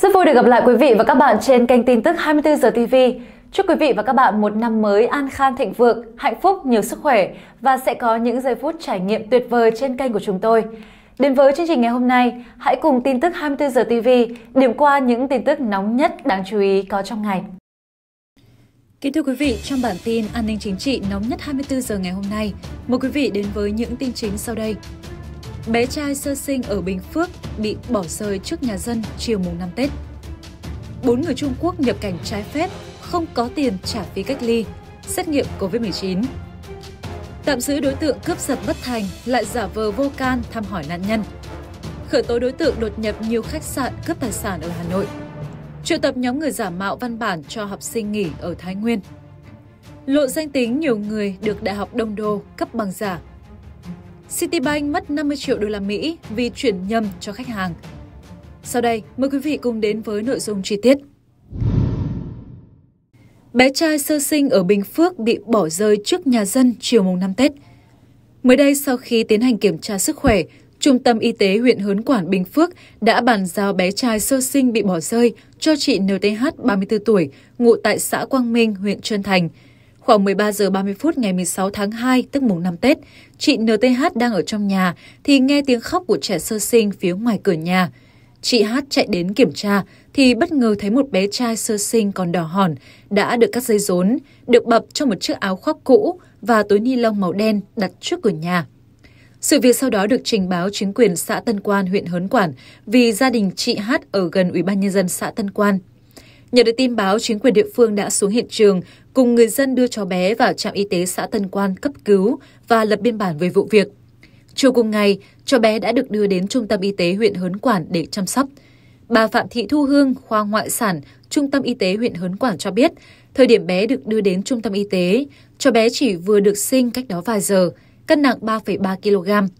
Rất vui được gặp lại quý vị và các bạn trên kênh tin tức 24 giờ TV. Chúc quý vị và các bạn một năm mới an khang thịnh vượng, hạnh phúc, nhiều sức khỏe và sẽ có những giây phút trải nghiệm tuyệt vời trên kênh của chúng tôi. Đến với chương trình ngày hôm nay, hãy cùng tin tức 24 giờ TV điểm qua những tin tức nóng nhất đáng chú ý có trong ngày. Kính thưa quý vị, trong bản tin an ninh chính trị nóng nhất 24 giờ ngày hôm nay, mời quý vị đến với những tin chính sau đây. Bé trai sơ sinh ở Bình Phước bị bỏ rơi trước nhà dân chiều mùng 5 Tết. Bốn người Trung Quốc nhập cảnh trái phép, không có tiền trả phí cách ly, xét nghiệm COVID-19. Tạm giữ đối tượng cướp giật bất thành lại giả vờ vô can thăm hỏi nạn nhân. Khởi tố đối tượng đột nhập nhiều khách sạn cướp tài sản ở Hà Nội. Triệu tập nhóm người giả mạo văn bản cho học sinh nghỉ ở Thái Nguyên. Lộ danh tính nhiều người được Đại học Đông Đô cấp bằng giả Citibank mất 50 triệu đô la Mỹ vì chuyển nhầm cho khách hàng. Sau đây, mời quý vị cùng đến với nội dung chi tiết. Bé trai sơ sinh ở Bình Phước bị bỏ rơi trước nhà dân chiều mùng 5 Tết. Mới đây, sau khi tiến hành kiểm tra sức khỏe, Trung tâm Y tế huyện Hớn Quản Bình Phước đã bàn giao bé trai sơ sinh bị bỏ rơi cho chị NTH 34 tuổi, ngụ tại xã Quang Minh, huyện Trơn Thành – Khoảng 13 giờ 30 phút ngày 16 tháng 2, tức mùng 5 Tết, chị NTH đang ở trong nhà thì nghe tiếng khóc của trẻ sơ sinh phía ngoài cửa nhà. Chị Hát chạy đến kiểm tra thì bất ngờ thấy một bé trai sơ sinh còn đỏ hòn, đã được cắt dây rốn, được bập trong một chiếc áo khoác cũ và túi ni lông màu đen đặt trước cửa nhà. Sự việc sau đó được trình báo chính quyền xã Tân Quan, huyện Hớn Quản vì gia đình chị Hát ở gần Ủy ban Nhân dân xã Tân Quan. Nhận được tin báo, chính quyền địa phương đã xuống hiện trường cùng người dân đưa cháu bé vào trạm y tế xã Tân Quan cấp cứu và lập biên bản về vụ việc. Chiều cùng ngày, cháu bé đã được đưa đến Trung tâm Y tế huyện Hớn Quản để chăm sóc. Bà Phạm Thị Thu Hương, khoa ngoại sản, Trung tâm Y tế huyện Hớn Quản cho biết, thời điểm bé được đưa đến Trung tâm Y tế, cháu bé chỉ vừa được sinh cách đó vài giờ, cân nặng 3,3 kg.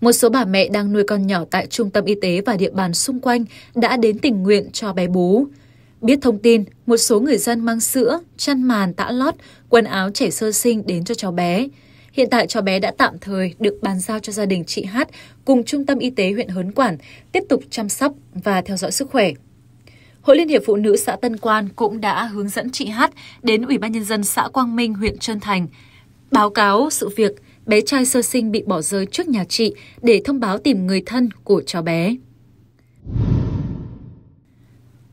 Một số bà mẹ đang nuôi con nhỏ tại Trung tâm Y tế và địa bàn xung quanh đã đến tình nguyện cho bé bú. Biết thông tin, một số người dân mang sữa, chăn màn, tã lót, quần áo trẻ sơ sinh đến cho cháu bé. Hiện tại cháu bé đã tạm thời được bàn giao cho gia đình chị Hát cùng Trung tâm Y tế huyện Hớn Quản tiếp tục chăm sóc và theo dõi sức khỏe. Hội Liên hiệp Phụ nữ xã Tân Quan cũng đã hướng dẫn chị Hát đến Ủy ban Nhân dân xã Quang Minh, huyện Trân Thành, báo cáo sự việc bé trai sơ sinh bị bỏ rơi trước nhà chị để thông báo tìm người thân của cháu bé.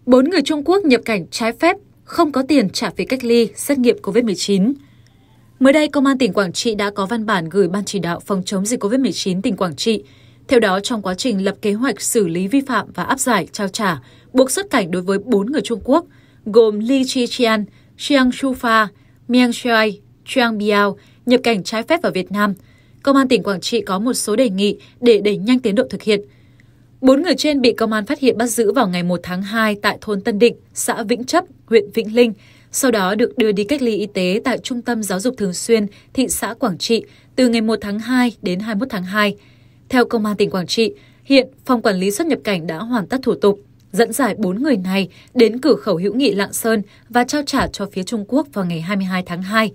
4 người Trung Quốc nhập cảnh trái phép, không có tiền trả phí cách ly, xét nghiệm COVID-19. Mới đây, Công an tỉnh Quảng Trị đã có văn bản gửi Ban chỉ đạo phòng chống dịch COVID-19 tỉnh Quảng Trị. Theo đó, trong quá trình lập kế hoạch xử lý vi phạm và áp giải, trao trả, buộc xuất cảnh đối với 4 người Trung Quốc, gồm Li Chichian, Chiang Shufa, Miang Shuai, Chiang Biao, nhập cảnh trái phép vào Việt Nam. Công an tỉnh Quảng Trị có một số đề nghị để đẩy nhanh tiến độ thực hiện – Bốn người trên bị công an phát hiện bắt giữ vào ngày 1 tháng 2 tại thôn Tân Định, xã Vĩnh Chấp, huyện Vĩnh Linh, sau đó được đưa đi cách ly y tế tại Trung tâm Giáo dục Thường xuyên, thị xã Quảng Trị từ ngày 1 tháng 2 đến 21 tháng 2. Theo Công an tỉnh Quảng Trị, hiện Phòng Quản lý xuất nhập cảnh đã hoàn tất thủ tục, dẫn giải bốn người này đến cửa khẩu hữu nghị Lạng Sơn và trao trả cho phía Trung Quốc vào ngày 22 tháng 2.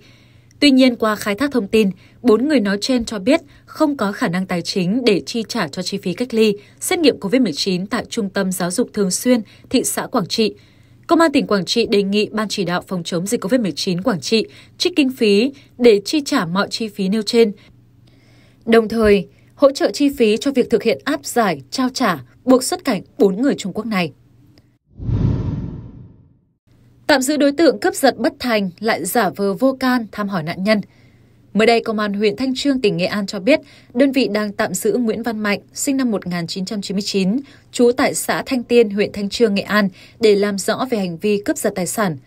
Tuy nhiên, qua khai thác thông tin, bốn người nói trên cho biết không có khả năng tài chính để chi trả cho chi phí cách ly, xét nghiệm COVID-19 tại Trung tâm Giáo dục Thường xuyên, thị xã Quảng Trị. Công an tỉnh Quảng Trị đề nghị Ban chỉ đạo phòng chống dịch COVID-19 Quảng Trị trích kinh phí để chi trả mọi chi phí nêu trên. Đồng thời, hỗ trợ chi phí cho việc thực hiện áp giải, trao trả, buộc xuất cảnh bốn người Trung Quốc này. Tạm giữ đối tượng cướp giật bất thành lại giả vờ vô can thăm hỏi nạn nhân. Mới đây, Công an huyện Thanh Trương, tỉnh Nghệ An cho biết, đơn vị đang tạm giữ Nguyễn Văn Mạnh, sinh năm 1999, trú tại xã Thanh Tiên, huyện Thanh Trương, Nghệ An, để làm rõ về hành vi cướp giật tài sản.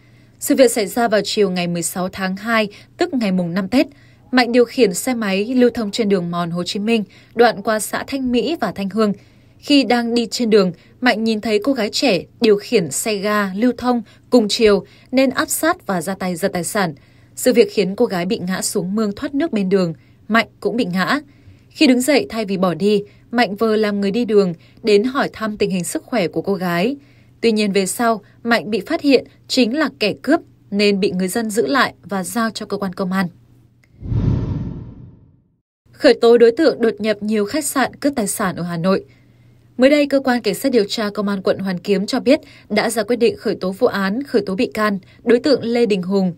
Sự việc xảy ra vào chiều ngày 16 tháng 2, tức ngày mùng 5 Tết. Mạnh điều khiển xe máy lưu thông trên đường mòn Hồ Chí Minh, đoạn qua xã Thanh Mỹ và Thanh Hương – khi đang đi trên đường, Mạnh nhìn thấy cô gái trẻ điều khiển xe ga lưu thông cùng chiều nên áp sát và ra tay giật tài sản. Sự việc khiến cô gái bị ngã xuống mương thoát nước bên đường, Mạnh cũng bị ngã. Khi đứng dậy thay vì bỏ đi, Mạnh vờ làm người đi đường đến hỏi thăm tình hình sức khỏe của cô gái. Tuy nhiên về sau, Mạnh bị phát hiện chính là kẻ cướp nên bị người dân giữ lại và giao cho cơ quan công an. Khởi tố đối tượng đột nhập nhiều khách sạn cướp tài sản ở Hà Nội – Mới đây, cơ quan cảnh sát điều tra công an quận Hoàn Kiếm cho biết đã ra quyết định khởi tố vụ án, khởi tố bị can đối tượng Lê Đình Hùng,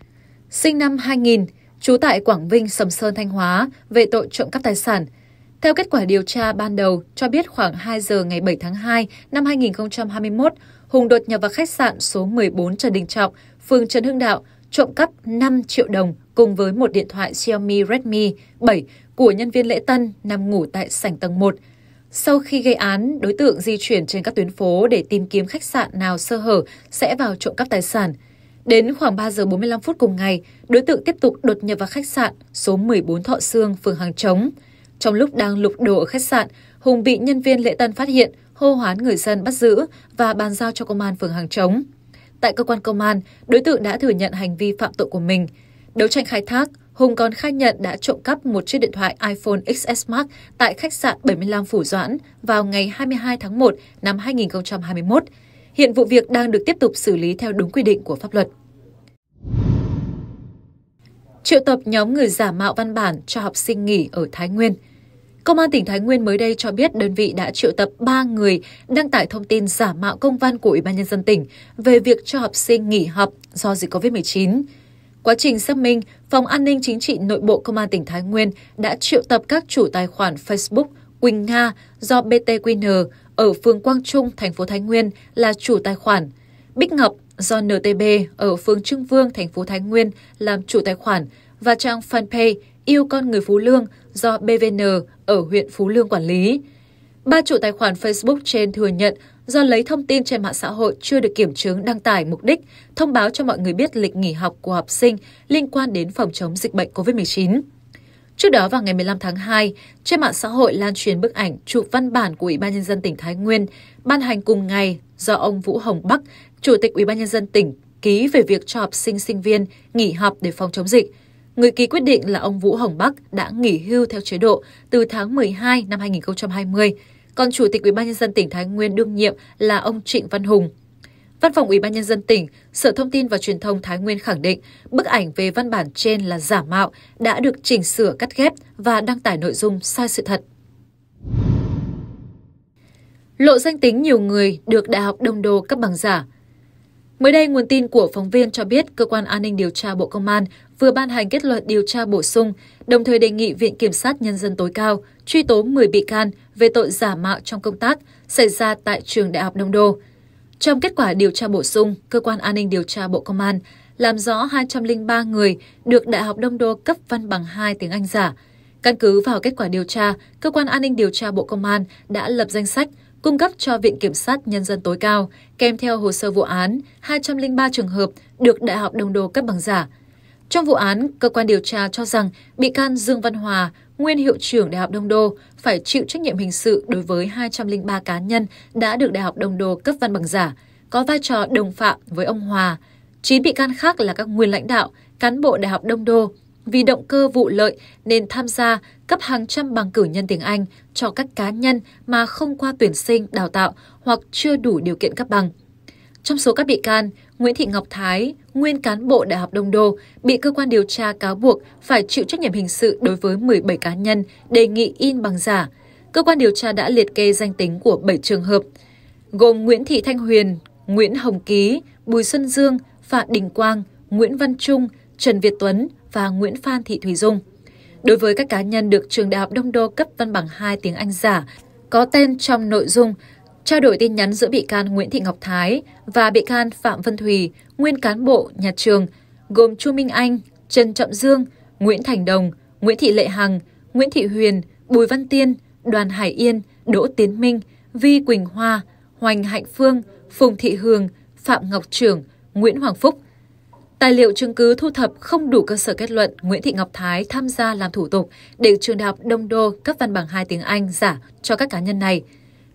sinh năm 2000, trú tại Quảng Vinh, Sầm Sơn, Thanh Hóa về tội trộm cắp tài sản. Theo kết quả điều tra ban đầu, cho biết khoảng 2 giờ ngày 7 tháng 2 năm 2021, Hùng đột nhập vào khách sạn số 14 Trần Đình Trọng, phường Trần Hưng Đạo, trộm cắp 5 triệu đồng cùng với một điện thoại Xiaomi Redmi 7 của nhân viên lễ tân nằm ngủ tại sảnh tầng 1. Sau khi gây án, đối tượng di chuyển trên các tuyến phố để tìm kiếm khách sạn nào sơ hở sẽ vào trộm cắp tài sản. Đến khoảng 3 giờ 45 phút cùng ngày, đối tượng tiếp tục đột nhập vào khách sạn số 14 Thọ Sương, phường Hàng Trống. Trong lúc đang lục đồ ở khách sạn, Hùng bị nhân viên lễ tân phát hiện, hô hoán người dân bắt giữ và bàn giao cho công an phường Hàng Trống. Tại cơ quan công an, đối tượng đã thừa nhận hành vi phạm tội của mình. Đấu tranh khai thác, Hùng còn khai nhận đã trộm cắp một chiếc điện thoại iPhone XS Max tại khách sạn 75 Phủ Doãn vào ngày 22 tháng 1 năm 2021. Hiện vụ việc đang được tiếp tục xử lý theo đúng quy định của pháp luật. Triệu tập nhóm người giả mạo văn bản cho học sinh nghỉ ở Thái Nguyên. Công an tỉnh Thái Nguyên mới đây cho biết đơn vị đã triệu tập 3 người đăng tải thông tin giả mạo công văn của Ủy ban nhân dân tỉnh về việc cho học sinh nghỉ học do dịch COVID-19. Quá trình xác minh, Phòng An ninh Chính trị Nội bộ Công an tỉnh Thái Nguyên đã triệu tập các chủ tài khoản Facebook Quỳnh Nga do BTQN ở phường Quang Trung, thành phố Thái Nguyên là chủ tài khoản, Bích Ngọc do NTB ở phường Trưng Vương, thành phố Thái Nguyên làm chủ tài khoản và trang fanpage Yêu Con Người Phú Lương do BVN ở huyện Phú Lương quản lý. Ba chủ tài khoản Facebook trên thừa nhận do lấy thông tin trên mạng xã hội chưa được kiểm chứng đăng tải mục đích, thông báo cho mọi người biết lịch nghỉ học của học sinh liên quan đến phòng chống dịch bệnh COVID-19. Trước đó vào ngày 15 tháng 2, trên mạng xã hội lan truyền bức ảnh chụp văn bản của Ủy ban nhân dân tỉnh Thái Nguyên ban hành cùng ngày do ông Vũ Hồng Bắc, Chủ tịch Ủy ban nhân dân tỉnh ký về việc cho học sinh sinh viên nghỉ học để phòng chống dịch. Người ký quyết định là ông Vũ Hồng Bắc đã nghỉ hưu theo chế độ từ tháng 12 năm 2020 còn Chủ tịch UBND tỉnh Thái Nguyên đương nhiệm là ông Trịnh Văn Hùng. Văn phòng Ủy ban nhân dân tỉnh, Sở Thông tin và Truyền thông Thái Nguyên khẳng định bức ảnh về văn bản trên là giả mạo, đã được chỉnh sửa cắt ghép và đăng tải nội dung sai sự thật. Lộ danh tính nhiều người được Đại học Đông Đô cấp bằng giả. Mới đây, nguồn tin của phóng viên cho biết cơ quan an ninh điều tra Bộ Công an vừa ban hành kết luận điều tra bổ sung, đồng thời đề nghị Viện Kiểm sát Nhân dân tối cao truy tố 10 bị can về tội giả mạo trong công tác xảy ra tại Trường Đại học Đông Đô. Trong kết quả điều tra bổ sung, Cơ quan An ninh Điều tra Bộ Công an làm rõ 203 người được Đại học Đông Đô cấp văn bằng 2 tiếng Anh giả. Căn cứ vào kết quả điều tra, Cơ quan An ninh Điều tra Bộ Công an đã lập danh sách cung cấp cho Viện Kiểm sát Nhân dân tối cao, kèm theo hồ sơ vụ án, 203 trường hợp được Đại học Đông Đô cấp bằng giả – trong vụ án, cơ quan điều tra cho rằng bị can Dương Văn Hòa, nguyên hiệu trưởng Đại học Đông Đô, phải chịu trách nhiệm hình sự đối với 203 cá nhân đã được Đại học Đông Đô cấp văn bằng giả, có vai trò đồng phạm với ông Hòa. 9 bị can khác là các nguyên lãnh đạo, cán bộ Đại học Đông Đô vì động cơ vụ lợi nên tham gia cấp hàng trăm bằng cử nhân tiếng Anh cho các cá nhân mà không qua tuyển sinh, đào tạo hoặc chưa đủ điều kiện cấp bằng. Trong số các bị can, Nguyễn Thị Ngọc Thái, nguyên cán bộ Đại học Đông Đô, bị cơ quan điều tra cáo buộc phải chịu trách nhiệm hình sự đối với 17 cá nhân đề nghị in bằng giả. Cơ quan điều tra đã liệt kê danh tính của 7 trường hợp, gồm Nguyễn Thị Thanh Huyền, Nguyễn Hồng Ký, Bùi Xuân Dương, Phạm Đình Quang, Nguyễn Văn Trung, Trần Việt Tuấn và Nguyễn Phan Thị Thủy Dung. Đối với các cá nhân được trường Đại học Đông Đô cấp văn bằng 2 tiếng Anh giả, có tên trong nội dung trao đổi tin nhắn giữa bị can Nguyễn Thị Ngọc Thái và bị can Phạm Vân Thùy, nguyên cán bộ nhà trường, gồm Chu Minh Anh, Trần Trọng Dương, Nguyễn Thành Đồng, Nguyễn Thị Lệ Hằng, Nguyễn Thị Huyền, Bùi Văn Tiên, Đoàn Hải Yên, Đỗ Tiến Minh, Vi Quỳnh Hoa, Hoành Hạnh Phương, Phùng Thị Hường, Phạm Ngọc Trưởng, Nguyễn Hoàng Phúc. Tài liệu chứng cứ thu thập không đủ cơ sở kết luận Nguyễn Thị Ngọc Thái tham gia làm thủ tục để trường đại học Đông Đô cấp văn bằng 2 tiếng Anh giả cho các cá nhân này –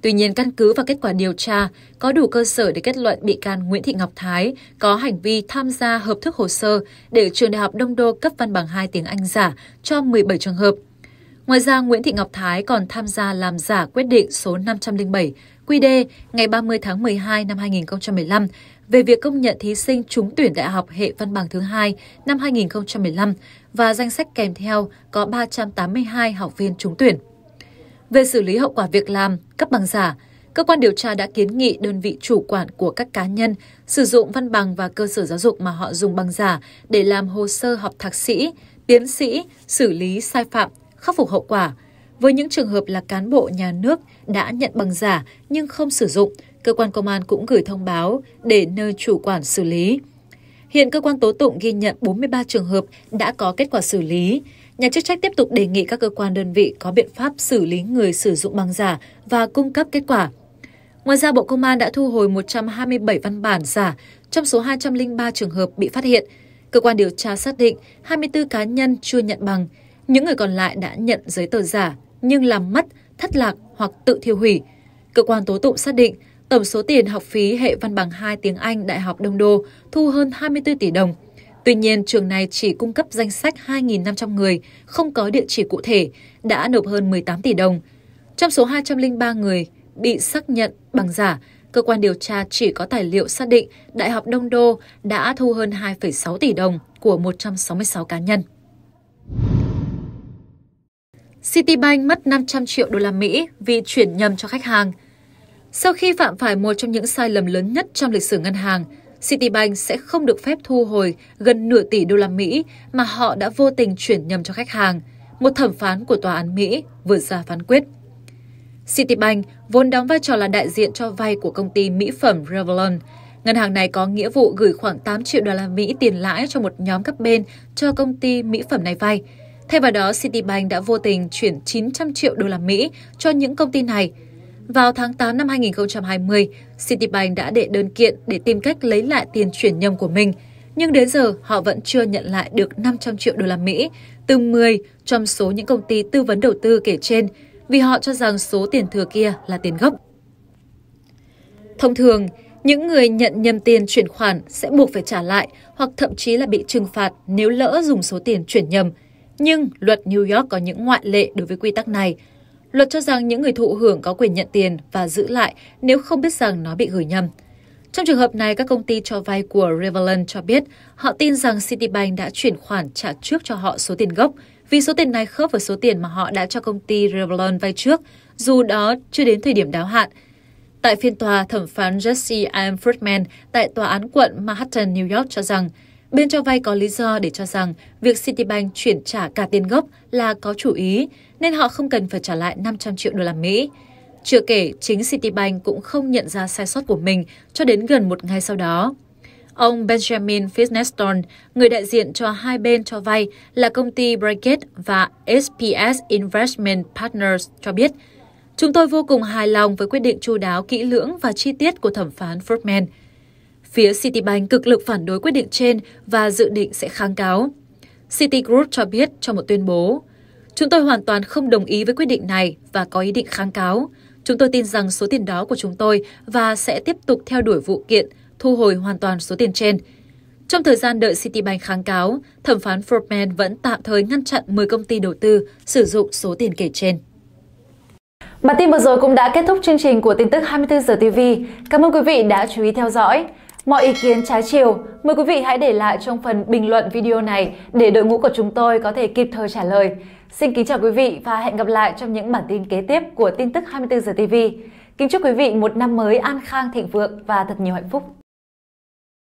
Tuy nhiên, căn cứ vào kết quả điều tra, có đủ cơ sở để kết luận bị can Nguyễn Thị Ngọc Thái có hành vi tham gia hợp thức hồ sơ để trường Đại học Đông Đô cấp văn bằng 2 tiếng Anh giả cho 17 trường hợp. Ngoài ra, Nguyễn Thị Ngọc Thái còn tham gia làm giả quyết định số 507 QĐ ngày 30 tháng 12 năm 2015 về việc công nhận thí sinh trúng tuyển đại học hệ văn bằng thứ hai năm 2015 và danh sách kèm theo có 382 học viên trúng tuyển. Về xử lý hậu quả việc làm, cấp bằng giả, cơ quan điều tra đã kiến nghị đơn vị chủ quản của các cá nhân sử dụng văn bằng và cơ sở giáo dục mà họ dùng bằng giả để làm hồ sơ học thạc sĩ, tiến sĩ, xử lý sai phạm, khắc phục hậu quả. Với những trường hợp là cán bộ nhà nước đã nhận bằng giả nhưng không sử dụng, cơ quan công an cũng gửi thông báo để nơi chủ quản xử lý. Hiện cơ quan tố tụng ghi nhận 43 trường hợp đã có kết quả xử lý, Nhà chức trách tiếp tục đề nghị các cơ quan đơn vị có biện pháp xử lý người sử dụng bằng giả và cung cấp kết quả. Ngoài ra, Bộ Công an đã thu hồi 127 văn bản giả trong số 203 trường hợp bị phát hiện. Cơ quan điều tra xác định 24 cá nhân chưa nhận bằng, những người còn lại đã nhận giấy tờ giả nhưng làm mất, thất lạc hoặc tự thiêu hủy. Cơ quan tố tụng xác định tổng số tiền học phí hệ văn bằng 2 tiếng Anh Đại học Đông Đô thu hơn 24 tỷ đồng – Tuy nhiên, trường này chỉ cung cấp danh sách 2.500 người, không có địa chỉ cụ thể, đã nộp hơn 18 tỷ đồng. Trong số 203 người bị xác nhận bằng giả, cơ quan điều tra chỉ có tài liệu xác định Đại học Đông Đô đã thu hơn 2,6 tỷ đồng của 166 cá nhân. Citibank mất 500 triệu đô la Mỹ vì chuyển nhầm cho khách hàng. Sau khi phạm phải một trong những sai lầm lớn nhất trong lịch sử ngân hàng, Citibank sẽ không được phép thu hồi gần nửa tỷ đô la Mỹ mà họ đã vô tình chuyển nhầm cho khách hàng, một thẩm phán của tòa án Mỹ vừa ra phán quyết. Citibank vốn đóng vai trò là đại diện cho vay của công ty mỹ phẩm Revlon. Ngân hàng này có nghĩa vụ gửi khoảng 8 triệu đô la Mỹ tiền lãi cho một nhóm các bên cho công ty mỹ phẩm này vay. Thay vào đó, Citibank đã vô tình chuyển 900 triệu đô la Mỹ cho những công ty này – vào tháng 8 năm 2020, Citibank đã đệ đơn kiện để tìm cách lấy lại tiền chuyển nhầm của mình, nhưng đến giờ họ vẫn chưa nhận lại được 500 triệu đô la Mỹ từ 10 trong số những công ty tư vấn đầu tư kể trên vì họ cho rằng số tiền thừa kia là tiền gốc. Thông thường, những người nhận nhầm tiền chuyển khoản sẽ buộc phải trả lại hoặc thậm chí là bị trừng phạt nếu lỡ dùng số tiền chuyển nhầm. Nhưng luật New York có những ngoại lệ đối với quy tắc này – Luật cho rằng những người thụ hưởng có quyền nhận tiền và giữ lại nếu không biết rằng nó bị gửi nhầm. Trong trường hợp này, các công ty cho vay của Revalent cho biết họ tin rằng Citibank đã chuyển khoản trả trước cho họ số tiền gốc vì số tiền này khớp với số tiền mà họ đã cho công ty Revlon vay trước, dù đó chưa đến thời điểm đáo hạn. Tại phiên tòa, thẩm phán Jesse M. Friedman tại Tòa án quận Manhattan, New York cho rằng bên cho vay có lý do để cho rằng việc Citibank chuyển trả cả tiền gốc là có chủ ý nên họ không cần phải trả lại 500 triệu đô la Mỹ. Chưa kể, chính Citibank cũng không nhận ra sai sót của mình cho đến gần một ngày sau đó. Ông Benjamin Fitzneston, người đại diện cho hai bên cho vay là công ty Bracket và SPS Investment Partners cho biết, Chúng tôi vô cùng hài lòng với quyết định chu đáo kỹ lưỡng và chi tiết của thẩm phán Furman. Phía Citibank cực lực phản đối quyết định trên và dự định sẽ kháng cáo. Citigroup cho biết trong một tuyên bố, Chúng tôi hoàn toàn không đồng ý với quyết định này và có ý định kháng cáo. Chúng tôi tin rằng số tiền đó của chúng tôi và sẽ tiếp tục theo đuổi vụ kiện, thu hồi hoàn toàn số tiền trên. Trong thời gian đợi Citibank kháng cáo, thẩm phán Fordman vẫn tạm thời ngăn chặn 10 công ty đầu tư sử dụng số tiền kể trên. Bản tin vừa rồi cũng đã kết thúc chương trình của tin tức 24 giờ TV. Cảm ơn quý vị đã chú ý theo dõi. Mọi ý kiến trái chiều, mời quý vị hãy để lại trong phần bình luận video này để đội ngũ của chúng tôi có thể kịp thời trả lời. Xin kính chào quý vị và hẹn gặp lại trong những bản tin kế tiếp của tin tức 24 giờ TV. Kính chúc quý vị một năm mới an khang thịnh vượng và thật nhiều hạnh phúc.